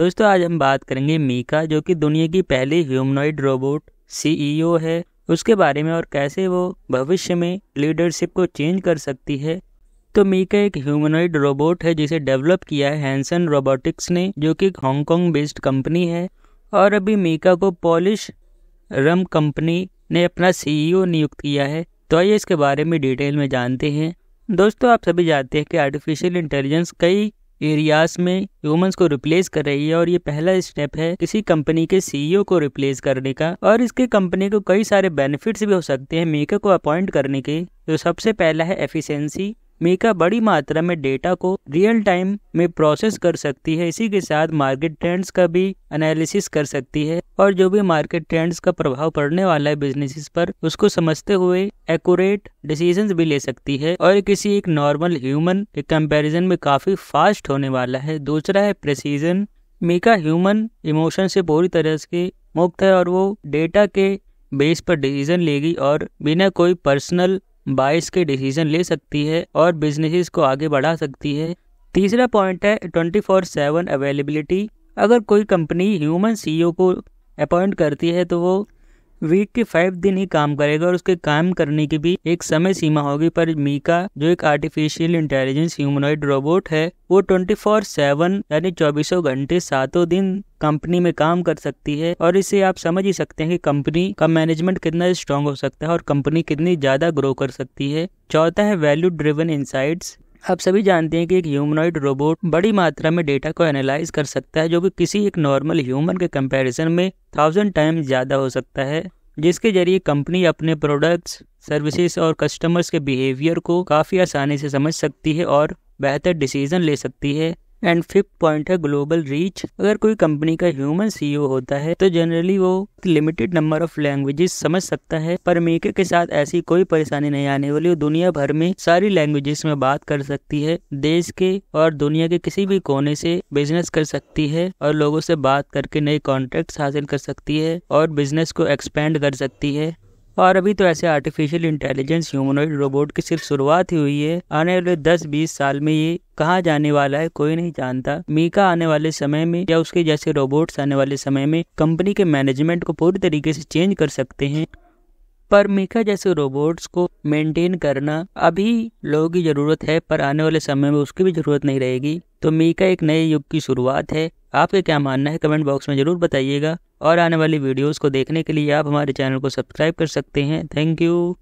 दोस्तों आज हम बात करेंगे मीका जो कि दुनिया की पहली ह्यूमनॉइड रोबोट सीईओ है उसके बारे में और कैसे वो भविष्य में लीडरशिप को चेंज कर सकती है तो मीका एक ह्यूमनॉइड रोबोट है जिसे डेवलप किया है हैंसन रोबोटिक्स ने जो कि हांगकॉन्ग बेस्ड कंपनी है और अभी मीका को पॉलिश रम कंपनी ने अपना सीईओ e नियुक्त किया है तो आइए इसके बारे में डिटेल में जानते हैं दोस्तों आप सभी जानते हैं कि आर्टिफिशियल इंटेलिजेंस कई एरियाज में ह्यूमंस को रिप्लेस कर रही है और ये पहला स्टेप है किसी कंपनी के सीईओ e को रिप्लेस करने का और इसके कंपनी को कई सारे बेनिफिट्स भी हो सकते हैं मेकर को अपॉइंट करने के तो सबसे पहला है एफिशिएंसी मीका बड़ी मात्रा में डेटा को रियल टाइम में प्रोसेस कर सकती है इसी के साथ मार्केट ट्रेंड्स का भी एनालिसिस कर सकती है और जो भी मार्केट ट्रेंड्स का प्रभाव पड़ने वाला है बिजनेसेस पर उसको समझते हुए एक्यूरेट डिसीजन भी ले सकती है और किसी एक नॉर्मल ह्यूमन के कंपैरिजन में काफी फास्ट होने वाला है दूसरा है प्रेसीजन मीका ह्यूमन इमोशन से पूरी तरह से मुक्त है और वो डेटा के बेस पर डिसीजन लेगी और बिना कोई पर्सनल बाइस के डिसीजन ले सकती है और बिजनेसिस को आगे बढ़ा सकती है तीसरा पॉइंट है ट्वेंटी फोर सेवन अवेलेबिलिटी अगर कोई कंपनी ह्यूमन सीईओ को अपॉइंट करती है तो वो वीक के फाइव दिन ही काम करेगा और उसके काम करने की भी एक समय सीमा होगी पर मीका जो एक आर्टिफिशियल इंटेलिजेंस ह्यूमनॉइड रोबोट है वो ट्वेंटी फोर सेवन यानी चौबीसों घंटे सातों दिन कंपनी में काम कर सकती है और इसे आप समझ ही सकते हैं कि कंपनी का मैनेजमेंट कितना स्ट्रांग हो सकता है और कंपनी कितनी ज्यादा ग्रो कर सकती है चौथा है वैल्यू ड्रिवन इंसाइट्स आप सभी जानते हैं कि एक ह्यूमनॉइड रोबोट बड़ी मात्रा में डेटा को एनालाइज कर सकता है जो कि किसी एक नॉर्मल ह्यूमन के कंपैरिजन में थाउजेंड टाइम्स ज़्यादा हो सकता है जिसके जरिए कंपनी अपने प्रोडक्ट्स सर्विसेज और कस्टमर्स के बिहेवियर को काफ़ी आसानी से समझ सकती है और बेहतर डिसीजन ले सकती है एंड फिफ्थ पॉइंट है ग्लोबल रीच अगर कोई कंपनी का ह्यूमन सीईओ e होता है तो जनरली वो लिमिटेड नंबर ऑफ लैंग्वेजेस समझ सकता है पर मेके के साथ ऐसी कोई परेशानी नहीं आने वाली दुनिया भर में सारी लैंग्वेजेस में बात कर सकती है देश के और दुनिया के किसी भी कोने से बिजनेस कर सकती है और लोगों से बात करके नए कॉन्ट्रैक्ट हासिल कर सकती है और बिजनेस को एक्सपेंड कर सकती है और अभी तो ऐसे आर्टिफिशियल इंटेलिजेंस ह्यूमनोइड रोबोट की सिर्फ शुरुआत ही हुई है आने वाले 10-20 साल में ये कहाँ जाने वाला है कोई नहीं जानता मीका आने वाले समय में या उसके जैसे रोबोट्स आने वाले समय में कंपनी के मैनेजमेंट को पूरी तरीके से चेंज कर सकते हैं पर मीका जैसे रोबोट्स को मेंटेन करना अभी लोगों की ज़रूरत है पर आने वाले समय में उसकी भी ज़रूरत नहीं रहेगी तो मीका एक नए युग की शुरुआत है आपका क्या मानना है कमेंट बॉक्स में ज़रूर बताइएगा और आने वाली वीडियोस को देखने के लिए आप हमारे चैनल को सब्सक्राइब कर सकते हैं थैंक यू